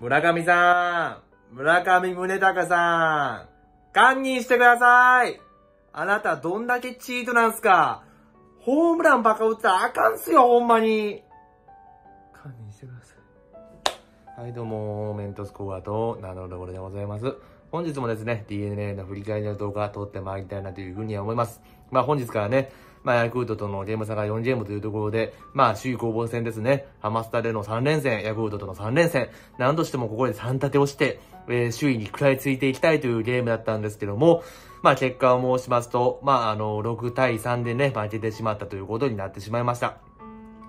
村上さん、村上宗隆さん、堪忍してくださいあなたどんだけチートなんすかホームランバカ打ったらあかんすよ、ほんまに堪忍してください。はい、どうも、メントスコアと名乗るところでございます。本日もですね、DNA の振り返りの動画を撮ってまいりたいなというふうには思います。まあ本日からね、まあ、ヤクルトとのゲーム差が4ゲームというところで、まあ、首位攻防戦ですね。ハマスタでの3連戦、ヤクルトとの3連戦、何としてもここで3立てをして、えー、首位に食らいついていきたいというゲームだったんですけども、まあ、結果を申しますと、まあ、あの、6対3でね、負けてしまったということになってしまいました。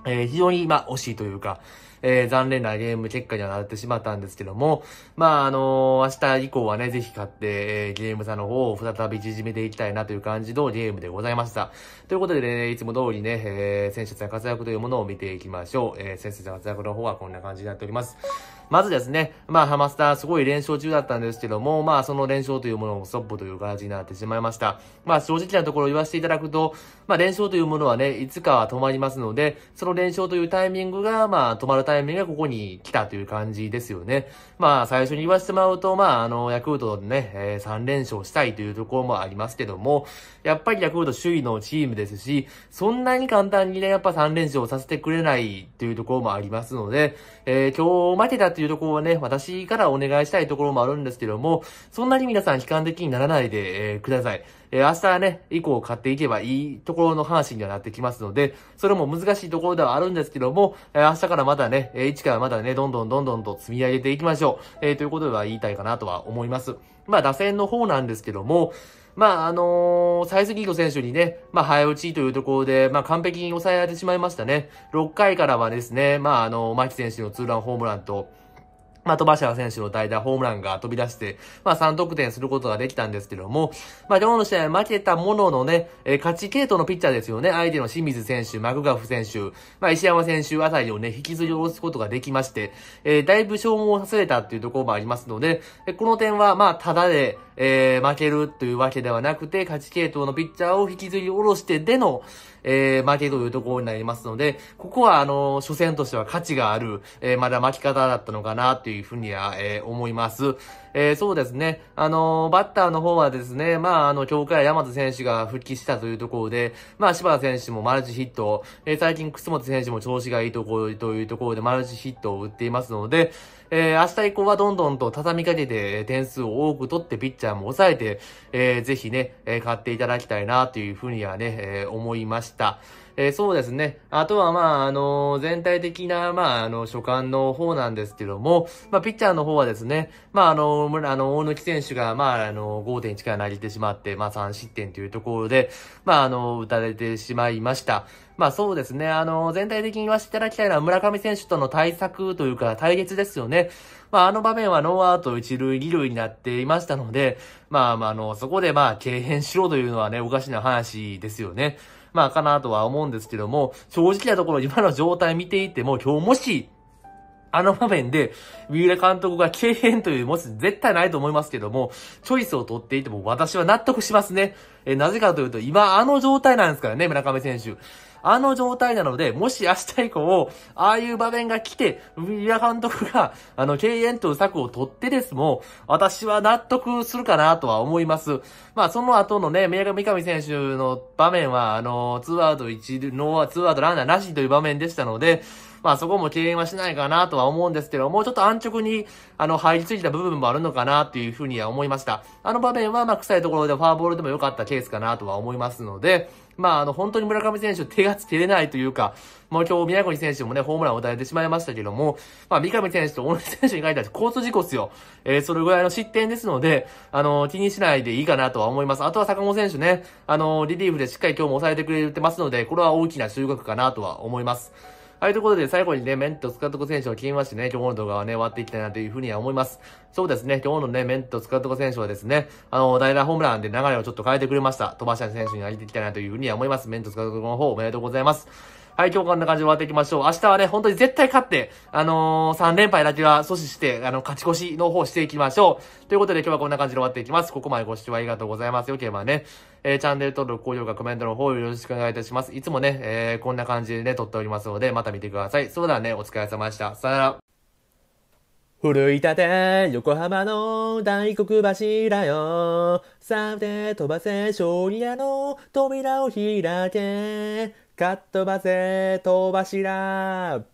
えー、非常に、まあ、惜しいというか、えー、残念なゲーム結果にはなってしまったんですけども、まあ、あのー、明日以降はね、ぜひ買って、えー、ゲーム差の方を再び縮めていきたいなという感じのゲームでございました。ということでね、いつも通りね、えー、選手たちの活躍というものを見ていきましょう。えー、選手たちの活躍の方はこんな感じになっております。まずですね、まあ、ハマスターすごい連勝中だったんですけども、まあ、その連勝というものをストップという形になってしまいました。まあ、正直なところ言わせていただくと、まあ、連勝というものはね、いつかは止まりますので、その連勝というタイミングが、まあ、止まるタイミングがここに来たという感じですよね。まあ、最初に言わせてもらうと、まあ、あの、ヤクルトでね、えー、3連勝したいというところもありますけども、やっぱりヤクルト首位のチームですし、そんなに簡単にね、やっぱ3連勝させてくれないというところもありますので、えー、今日負けたというところはね、私からお願いしたいところもあるんですけども、そんなに皆さん悲観的にならないで、えー、ください。えー、明日ね、以降買っていけばいいところの話にはなってきますので、それも難しいところではあるんですけども、えー、明日からまたね、えー、一からまたね、どんどんどんどんと積み上げていきましょう。えー、ということは言いたいかなとは思います。まあ、打線の方なんですけども、まあ、あのー、サイズギーゴ選手にね、まあ、早打ちというところで、まあ、完璧に抑えられてしまいましたね。6回からはですね、まあ、あのー、牧選手のツーランホームランと、まあ、飛ばし選手の代打ホームランが飛び出して、まあ、3得点することができたんですけども、まあ、今日の試合負けたもののね、えー、勝ち系統のピッチャーですよね。相手の清水選手、マクガフ選手、まあ、石山選手あたりをね、引きずり下ろすことができまして、えー、だいぶ消耗させれたっていうところもありますので、この点は、まあ、ただで、えー、負けるというわけではなくて、勝ち系統のピッチャーを引きずり下ろしてでの、えー、負けというところになりますので、ここは、あの、初戦としては価値がある、えー、まだ負き方だったのかな、というふうには、えー、思います。えー、そうですね。あのバッターの方はですね、まあ、あの、今日から山津選手が復帰したというところで、まあ、柴田選手もマルチヒット、えー、最近楠本選手も調子がいいところというところでマルチヒットを打っていますので、えー、明日以降はどんどんと畳みかけて点数を多く取ってピッチャーも抑えて、えー、ぜひね、え買っていただきたいなというふうにはね、え思いました。えー、そうですね。あとは、まあ、あのー、全体的な、まあ、あの、所感の方なんですけども、まあ、ピッチャーの方はですね、まあ、あのあの、大貫選手が、まあ、あの、5.1から投げてしまって、まあ、3失点というところで、まあ、あの、打たれてしまいました。まあそうですね。あの、全体的に言わせていただきたいのは村上選手との対策というか対決ですよね。まああの場面はノーアウト一塁二塁になっていましたので、まあまああの、そこでまあ敬変しろというのはね、おかしな話ですよね。まあかなとは思うんですけども、正直なところ今の状態見ていても、今日もし、あの場面で、三浦監督が敬遠という、もし絶対ないと思いますけども、チョイスを取っていても私は納得しますね。え、なぜかというと、今あの状態なんですからね、村上選手。あの状態なので、もし明日以降、ああいう場面が来て、リア監督が、あの、敬遠という策を取ってですも、私は納得するかなとは思います。まあ、その後のね、宮三上選手の場面は、あの、ツーアウト1、ノーア、ツーアウトランナーなしという場面でしたので、まあそこも敬遠はしないかなとは思うんですけど、もうちょっと安直に、あの、入りついた部分もあるのかなっていうふうには思いました。あの場面は、まあ臭いところでファーボールでも良かったケースかなとは思いますので、まあ、あの、本当に村上選手手がつけれないというか、もう今日宮国選手もね、ホームランを打たれてしまいましたけども、まあ、三上選手と大野選手に書いてある交通事故っすよ。えー、それぐらいの失点ですので、あの、気にしないでいいかなとは思います。あとは坂本選手ね、あの、リリーフでしっかり今日も抑えてくれてますので、これは大きな収穫かなとは思います。はい、ということで最後にね、メントスカトコ選手を決めましてね、今日の動画はね、終わっていきたいなというふうには思います。そうですね、今日のね、メントスカトコ選手はですね、あの、代打ホームランで流れをちょっと変えてくれました。飛ばした選手に会いていきたいなというふうには思います。メントスカトコの方おめでとうございます。はい、今日こんな感じで終わっていきましょう。明日はね、本当に絶対勝って、あのー、3連敗だけは阻止して、あの、勝ち越しの方していきましょう。ということで今日はこんな感じで終わっていきます。ここまでご視聴ありがとうございます。よければね、えー、チャンネル登録、高評価、コメントの方よろしくお願いいたします。いつもね、えー、こんな感じでね、撮っておりますので、また見てください。それではね、お疲れ様でした。さよなら。古いたて、横浜の大黒柱よ。さて、飛ばせ、勝利屋の扉を開け。かっ飛ばせ、飛ばしら